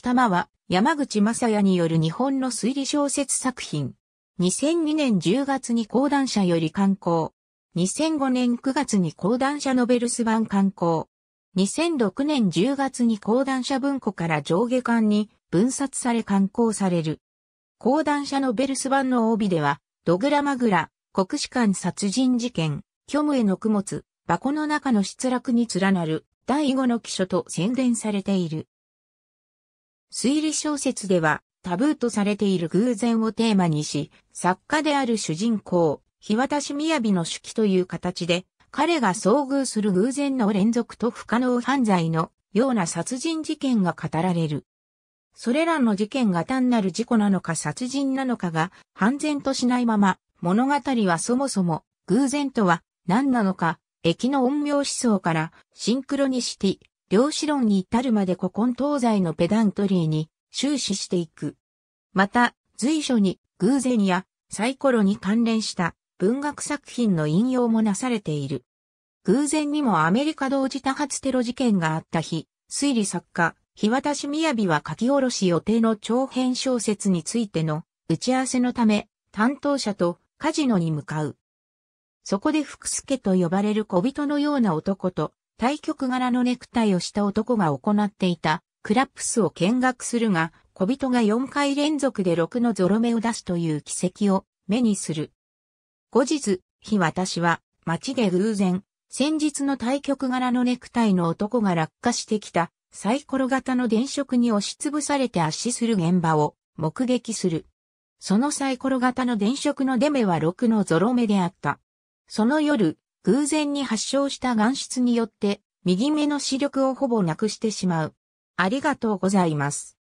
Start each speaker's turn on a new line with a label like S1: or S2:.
S1: 北間は山口正也による日本の推理小説作品。2002年10月に講談社より刊行。2005年9月に講談社ノベルス版刊行。2006年10月に講談社文庫から上下巻に分冊され刊行される。講談社ノベルス版の帯では、ドグラマグラ、国士官殺人事件、虚無への供物、箱の中の失落に連なる、第五の記書と宣伝されている。推理小説ではタブーとされている偶然をテーマにし、作家である主人公、日渡し雅の手記という形で、彼が遭遇する偶然の連続と不可能犯罪のような殺人事件が語られる。それらの事件が単なる事故なのか殺人なのかが判然としないまま、物語はそもそも偶然とは何なのか、駅の陰陽思想からシンクロニシティ、量子論に至るまで古今東西のペダントリーに終始していく。また、随所に偶然やサイコロに関連した文学作品の引用もなされている。偶然にもアメリカ同時多発テロ事件があった日、推理作家、日渡しみやびは書き下ろし予定の長編小説についての打ち合わせのため、担当者とカジノに向かう。そこで福助と呼ばれる小人のような男と対局柄のネクタイをした男が行っていたクラップスを見学するが、小人が4回連続で6のゾロ目を出すという奇跡を目にする。後日、日私は街で偶然、先日の対局柄のネクタイの男が落下してきたサイコロ型の電飾に押しつぶされて圧死する現場を目撃する。そのサイコロ型の電飾の出目は6のゾロ目であった。その夜、偶然に発症した眼質によって、右目の視力をほぼなくしてしまう。ありがとうご
S2: ざいます。